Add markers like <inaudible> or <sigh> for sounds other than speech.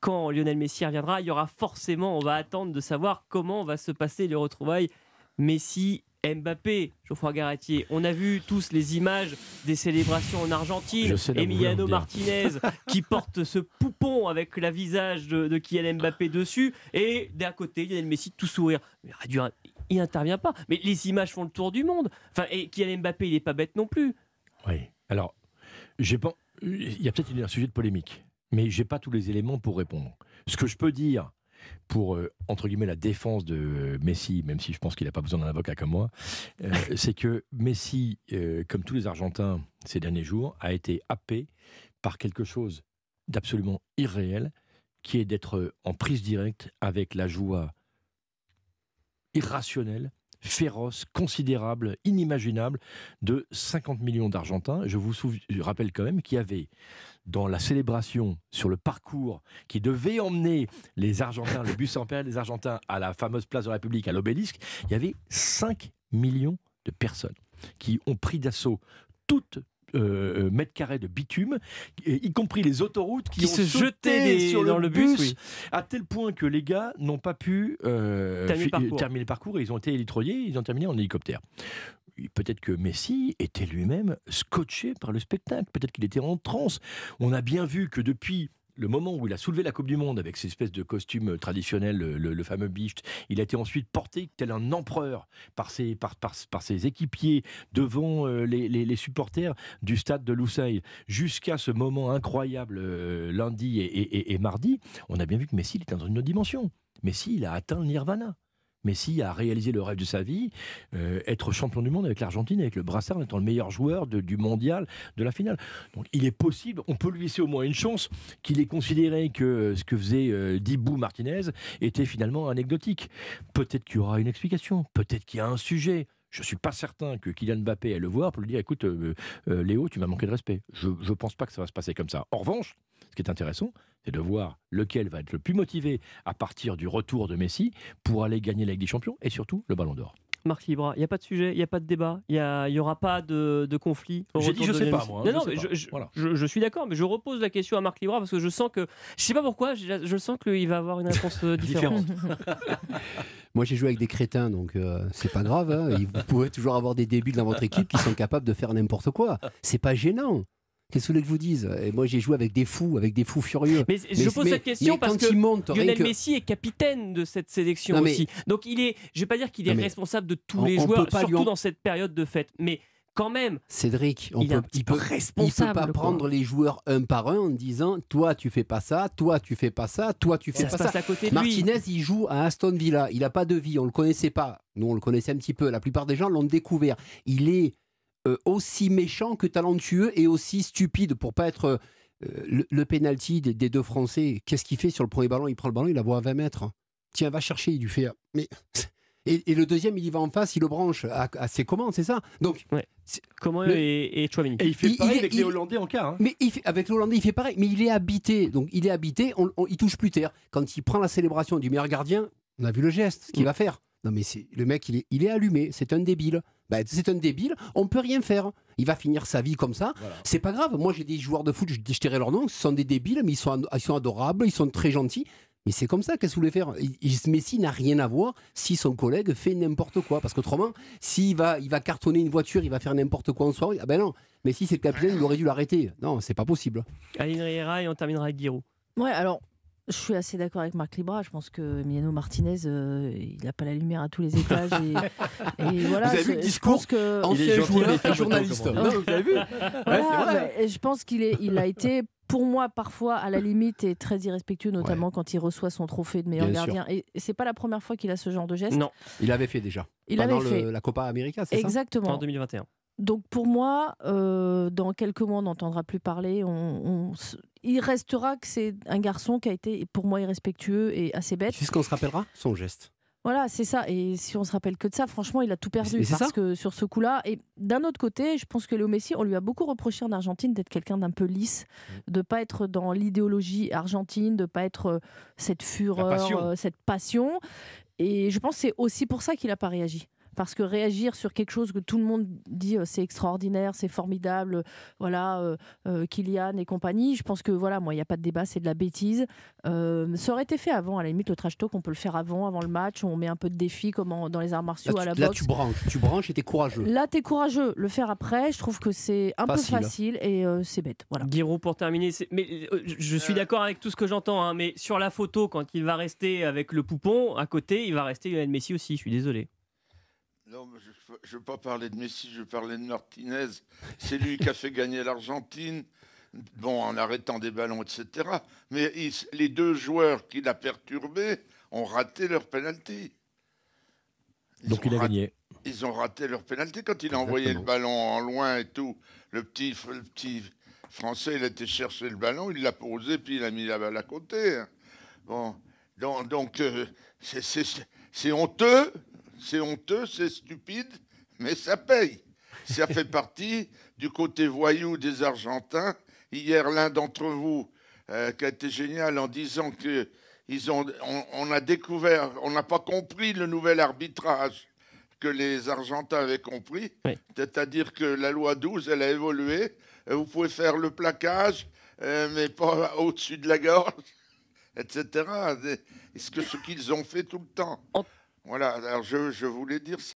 quand, Lionel Messi reviendra, il y aura forcément, on va attendre de savoir comment va se passer les retrouvailles Messi Mbappé, Geoffroy Garatier. On a vu tous les images des célébrations en Argentine. Emiliano Martinez <laughs> qui porte ce poupon avec la visage de, de Kylian Mbappé dessus. Et d'un côté, Lionel Messi tout sourire. Il n'intervient pas. Mais les images font le tour du monde. Enfin, et Kylian Mbappé, il n'est pas bête non plus. Oui. Alors, pas... il y a peut-être un sujet de polémique mais n'ai pas tous les éléments pour répondre. Ce que je peux dire pour, euh, entre guillemets, la défense de Messi, même si je pense qu'il n'a pas besoin d'un avocat comme moi, euh, <laughs> c'est que Messi, euh, comme tous les Argentins ces derniers jours, a été happé par quelque chose d'absolument irréel, qui est d'être en prise directe avec la joie irrationnelle féroce, considérable, inimaginable de 50 millions d'Argentins. Je vous rappelle quand même qu'il y avait dans la célébration sur le parcours qui devait emmener les Argentins, le bus impérial des Argentins, à la fameuse place de la République, à l'obélisque, il y avait 5 millions de personnes qui ont pris d'assaut toutes mètre euh, euh, mètres carrés de bitume, y compris les autoroutes qui, se jetaient dans le bus, à tel point que les gars n'ont pas pu euh, terminer, le parcours ils ont été électroyés ils ont terminé en hélicoptère peut-être que Messi était lui-même scotché par le spectacle, peut-être qu'il était en transe. On a bien vu que depuis le moment où il a soulevé la Coupe du Monde avec ses espèces de costumes euh, traditionnels, le, fameux bist, il a été ensuite porté tel un empereur par ses, équipiers devant euh, les, supporters du stade de Lusail. Jusqu'à ce moment incroyable euh, lundi et, mardi, on a bien vu que Messi était dans une autre dimension. Messi, il a atteint le nirvana. Messi a réalisé le rêve de sa vie, euh, être champion du monde avec l'Argentine, avec le brassard, en étant le meilleur joueur du mondial, de la finale. Donc il est possible, on peut lui laisser au moins une chance qu'il ait considéré que euh, ce que faisait euh, Dibou Martinez était finalement anecdotique. Peut-être qu'il y aura une explication, peut-être qu'il y a un sujet. Je ne suis pas certain que Kylian Mbappé aille le voir pour lui dire écoute, euh, euh, Léo, tu m'as manqué de respect. Je ne pense pas que ça va se passer comme ça. En revanche, ce qui est intéressant, c'est de voir lequel va être le plus motivé à partir du retour de Messi pour aller gagner la Ligue des Champions et surtout le Ballon d'Or. Marc Libra. Il n'y a pas de sujet, il n'y a pas de débat, il n'y aura pas de, conflit. Je dit je sais pas, moi. non, je, suis d'accord, mais je repose la question à Marc Libra parce que je sens que. Je sais pas pourquoi, je sens qu'il va avoir une réponse euh, <laughs> différente. <laughs> Moi, j'ai joué avec des crétins, donc euh, c'est pas grave. Hein. Vous pouvez toujours avoir des débuts dans votre équipe qui sont capables de faire n'importe quoi. C'est pas gênant. Qu'est-ce que vous voulez que je vous dise Et moi, j'ai joué avec des fous, avec des fous furieux. Mais, je pose cette question parce que Lionel Messi est capitaine de cette sélection aussi. Donc, il est, je vais pas dire qu'il est responsable de tous les joueurs, surtout dans cette période de fête. Mais quand même. Cédric, on il peut, petit responsable, il peut pas prendre les joueurs un par un en disant toi tu fais pas ça, toi tu fais pas ça, toi tu fais pas ça. À côté Martinez, il joue à Aston Villa, il n'a pas de vie, on le connaissait pas. Nous on le connaissait un petit peu, la plupart des gens l'ont découvert. Il est euh, aussi méchant que talentueux et aussi stupide pour pas être euh, le, penalty des, deux Français. Qu'est-ce qu'il fait sur le premier ballon Il prend le ballon, il la voit à 20 mètres. Tiens, va chercher, il lui fait. Mais <laughs> Et, le deuxième, il y va en face, il le branche. à, c'est comment, c'est ça Donc, Comment et, et il fait pareil avec les Hollandais en cas. Hein. Mais avec les Hollandais, il fait pareil. Mais il est habité. Donc il est habité, on, il touche plus terre. Quand il prend la célébration du meilleur gardien, on a vu le geste, ce qu'il mm. va faire. Non mais c'est, le mec, il est, allumé. C'est un débile. Ben, c'est un débile, on peut rien faire. Il va finir sa vie comme ça. C'est pas grave. Moi, j'ai des joueurs de foot, je, je dirais leur nom. Ce sont des débiles, mais ils sont adorables, ils sont très gentils. Mais c'est comme ça, qu'est-ce que vous voulez faire Messi n'a rien à voir si son collègue fait n'importe quoi. Parce qu'autrement, s'il va, il va cartonner une voiture, il va faire n'importe quoi en soirée, ah ben non. Mais si c'est le capitaine, il aurait dû l'arrêter. Non, c'est pas possible. Aline Riera et on terminera avec Giroud. Ouais, alors je suis assez d'accord avec Marc Libra. Je pense que Emiliano Martinez, euh, il n'a pas la lumière à tous les étages. Et, <laughs> voilà, vous avez vu le discours que... ancien joueur journaliste. vous avez vu ouais, vrai. Bah, je pense qu'il il a été pour moi, parfois, à la <laughs> limite, est très irrespectueux, notamment quand il reçoit son trophée de meilleur gardien. Et Et c'est pas la première fois qu'il a ce genre de geste. Non, il avait fait déjà. Il Pendant avait fait. la Copa América, c'est ça Exactement. En 2021. Donc pour moi, euh, dans quelques mois, on n'entendra plus parler. On, il restera que c'est un garçon qui a été, pour moi, irrespectueux et assez bête. C'est ce qu'on se rappellera Son geste. Voilà, c'est ça. Et si on se rappelle que de ça, franchement, il a tout perdu sur ce coup-là. Et d'un autre côté, je pense que Léo Messi, on lui a beaucoup reproché en Argentine d'être quelqu'un d'un peu lisse, mm. de pas être dans l'idéologie argentine, de pas être euh, cette fureur, euh, cette passion. Et je pense que c'est aussi pour ça qu'il n'a pas réagi parce que réagir sur quelque chose que tout le monde dit euh, c'est extraordinaire, c'est formidable, voilà, euh, euh, Kylian et compagnie, je pense que voilà, moi, il n'y a pas de débat, c'est de la bêtise. ça aurait été fait avant, à la limite, le trash talk, on peut le faire avant, avant le match, on met un peu de défi comme dans les arts martiaux à la tu, boxe. Là, tu branches, tu branches et t'es courageux. Là, t'es courageux. Le faire après, je trouve que c'est un peu facile et c'est bête. Voilà. Giroud, pour terminer, mais je suis d'accord avec tout ce que j'entends, hein, mais sur la photo, quand il va rester avec le poupon à côté, il va rester Lionel Messi aussi. Je suis désolé. Non, je ne veux pas parler de Messi, je veux parler de Martinez. C'est lui qui a fait gagner l'Argentine, bon, en arrêtant des ballons, etc. Mais les deux joueurs qu'il a perturbés ont raté leur pénalty. Donc il a gagné. Ils ont raté leur pénalty quand il a envoyé le ballon en loin et tout. Le petit, français, il a était chercher le ballon, il l'a posé, puis il a mis la balle à côté. Hein. Bon, donc, euh, c'est honteux, c'est honteux, c'est stupide, mais ça paye. Ça fait partie du côté voyou des Argentins. Hier, l'un d'entre vous, euh, qui a été génial, en disant que ils ont, on, a découvert, on n'a pas compris le nouvel arbitrage que les Argentins avaient compris, c'est-à-dire que la loi 12, elle a évolué. Euh, vous pouvez faire le plaquage, euh, mais pas au-dessus de la gorge, etc. Est-ce que ce qu'ils ont fait tout le temps voilà, alors je, je voulais dire ça.